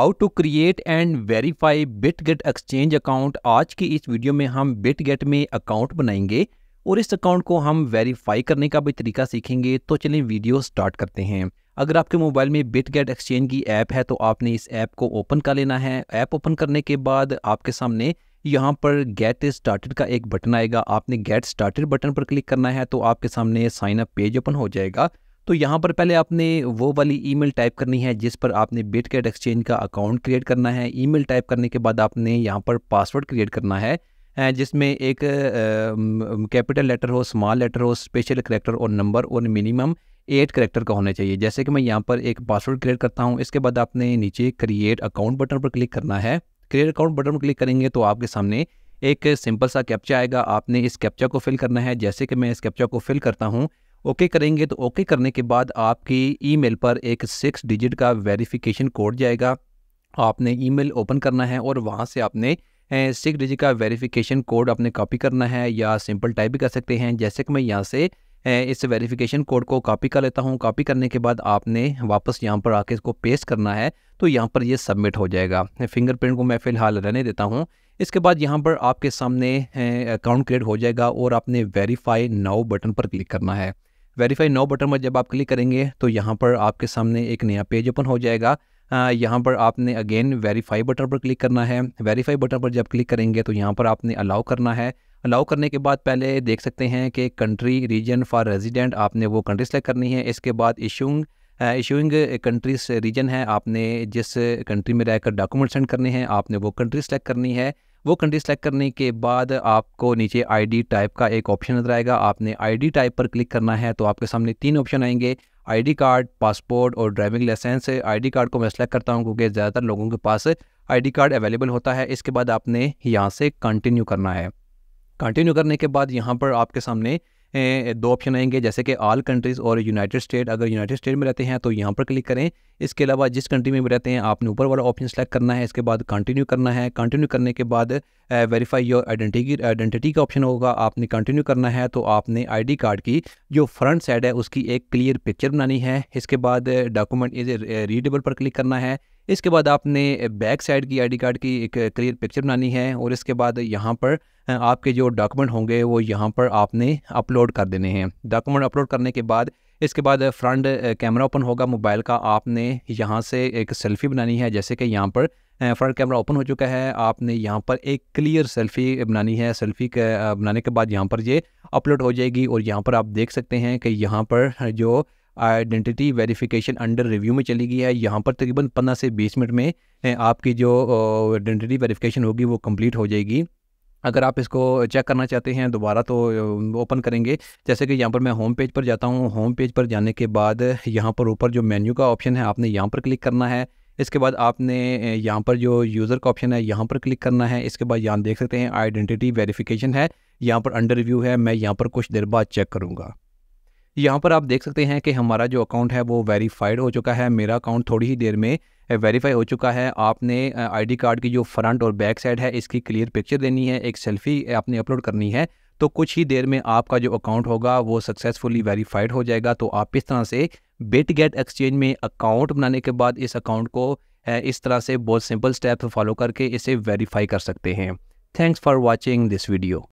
how to create and verify Bitget exchange account आज की इस वीडियो में हम बिट गेट में अकाउंट बनाएंगे और इस अकाउंट को हम वेरीफाई करने का भी तरीका सीखेंगे तो चलिए वीडियो स्टार्ट करते हैं अगर आपके मोबाइल में बिट गेट एक्सचेंज की ऐप है तो आपने इस ऐप को ओपन कर लेना है ऐप ओपन करने के बाद आपके सामने यहाँ पर गेट स्टार्टेड का एक बटन आएगा आपने गेट स्टार्टेड बटन पर क्लिक करना है तो आपके सामने साइन अप पेज ओपन हो जाएगा तो यहाँ पर पहले आपने वो वाली ईमेल टाइप करनी है जिस पर आपने बिटकैट एक्सचेंज का अकाउंट क्रिएट करना है ईमेल टाइप करने के बाद आपने यहाँ पर पासवर्ड क्रिएट करना है जिसमें एक कैपिटल लेटर हो स्मॉल लेटर हो स्पेशल करेक्टर और नंबर और मिनिमम एट करेक्टर का होना चाहिए जैसे कि मैं यहाँ पर एक पासवर्ड क्रिएट करता हूँ इसके बाद आपने नीचे क्रिएट अकाउंट बटन पर क्लिक करना है क्रिएट अकाउंट बटन पर क्लिक करेंगे तो आपके सामने एक सिंपल सा कैप्चा आएगा आपने इस कैप्चा को फिल करना है जैसे कि मैं इस कैप्चा को फिल करता हूँ ओके okay करेंगे तो ओके okay करने के बाद आपकी ईमेल पर एक सिक्स डिजिट का वेरिफिकेशन कोड जाएगा आपने ईमेल ओपन करना है और वहाँ से आपने सिक्स डिजिट का वेरिफिकेशन कोड आपने कॉपी करना है या सिंपल टाइप भी कर सकते हैं जैसे कि मैं यहाँ से इस वेरिफिकेशन कोड को कॉपी कर लेता हूँ कॉपी करने के बाद आपने वापस यहाँ पर आके इसको पेस्ट करना है तो यहाँ पर ये यह सबमिट हो जाएगा फिंगरप्रिंट को मैं फ़िलहाल रहने देता हूँ इसके बाद यहाँ पर आपके सामने अकाउंट क्रिएट हो जाएगा और आपने वेरीफाई नाउ बटन पर क्लिक करना है वेरीफाई नो बटन पर जब आप क्लिक करेंगे तो यहाँ पर आपके सामने एक नया पेज ओपन हो जाएगा यहाँ पर आपने अगेन वेरीफाई बटन पर क्लिक करना है वेरीफाई बटन पर जब क्लिक करेंगे तो यहाँ पर आपने अलाउ करना है अलाउ करने के बाद पहले देख सकते हैं कि कंट्री रीजन फॉर रेजिडेंट आपने वो कंट्री सेलेक्ट करनी है इसके बाद इशूंग इशूइंग कंट्रीज रीजन है आपने जिस कंट्री में रहकर डॉक्यूमेंट सेंड करने हैं आपने वो कंट्री सेलेक्ट करनी है वो कंट्री सेलेक्ट करने के बाद आपको नीचे आईडी टाइप का एक ऑप्शन नजर आएगा आपने आईडी टाइप पर क्लिक करना है तो आपके सामने तीन ऑप्शन आएंगे आईडी कार्ड पासपोर्ट और ड्राइविंग लाइसेंस आईडी कार्ड को मैं सेलेक्ट करता हूँ क्योंकि ज़्यादातर लोगों के पास आईडी कार्ड अवेलेबल होता है इसके बाद आपने यहाँ से कंटिन्यू करना है कंटिन्यू करने के बाद यहाँ पर आपके सामने दो ऑप्शन आएंगे जैसे कि ऑल कंट्रीज़ और यूनाइटेड स्टेट अगर यूनाइटेड स्टेट में रहते हैं तो यहाँ पर क्लिक करें इसके अलावा जिस कंट्री में भी रहते हैं आपने ऊपर वाला ऑप्शन सेलेक्ट करना है इसके बाद कंटिन्यू करना है कंटिन्यू करने के बाद वेरीफाई योर आइडेंटिटी आइडेंटिटी का ऑप्शन होगा आपने कंटिन्यू करना है तो आपने आई कार्ड की जो फ्रंट साइड है उसकी एक क्लियर पिक्चर बनानी है इसके बाद डॉक्यूमेंट इज रीडेबल पर क्लिक करना है इसके बाद आपने बैक साइड की आईडी कार्ड की एक क्लियर पिक्चर बनानी है और इसके बाद यहाँ पर आपके जो डॉक्यूमेंट होंगे वो यहाँ पर आपने अपलोड कर देने हैं डॉक्यूमेंट अपलोड करने के बाद इसके बाद फ्रंट कैमरा ओपन होगा मोबाइल का आपने यहाँ से एक सेल्फ़ी बनानी है जैसे कि यहाँ पर फ्रंट कैमरा ओपन हो चुका है आपने यहाँ पर एक क्लियर सेल्फ़ी बनानी है सेल्फ़ी बनाने के बाद यहाँ पर ये अपलोड हो जाएगी और यहाँ पर आप देख सकते हैं कि यहाँ पर जो आइडेंटिटी वेरिफिकेशन अंडर रिव्यू में चली गई है यहाँ पर तकरीबन पंद्रह से बीस मिनट में आपकी जो आइडेंटिटी वेरिफिकेशन होगी वो कंप्लीट हो जाएगी अगर आप इसको चेक करना चाहते हैं दोबारा तो ओपन करेंगे जैसे कि यहाँ पर मैं होम पेज पर जाता हूँ होम पेज पर जाने के बाद यहाँ पर ऊपर जो मेन्यू का ऑप्शन है आपने यहाँ पर क्लिक करना है इसके बाद आपने यहाँ पर जो यूज़र का ऑप्शन है यहाँ पर क्लिक करना है इसके बाद यहाँ देख सकते हैं आइडेंटिटी वेरिफिकेशन है यहाँ पर अंडर रिव्यू है मैं यहाँ पर कुछ देर बाद चेक करूँगा यहाँ पर आप देख सकते हैं कि हमारा जो अकाउंट है वो वेरीफाइड हो चुका है मेरा अकाउंट थोड़ी ही देर में वेरीफाई हो चुका है आपने आईडी कार्ड की जो फ्रंट और बैक साइड है इसकी क्लियर पिक्चर देनी है एक सेल्फी आपने अपलोड करनी है तो कुछ ही देर में आपका जो अकाउंट होगा वो सक्सेसफुली वेरीफाइड हो जाएगा तो आप इस तरह से बिट गेट एक्सचेंज में अकाउंट बनाने के बाद इस अकाउंट को इस तरह से बहुत सिंपल स्टेप फॉलो करके इसे वेरीफाई कर सकते हैं thanks for watching this video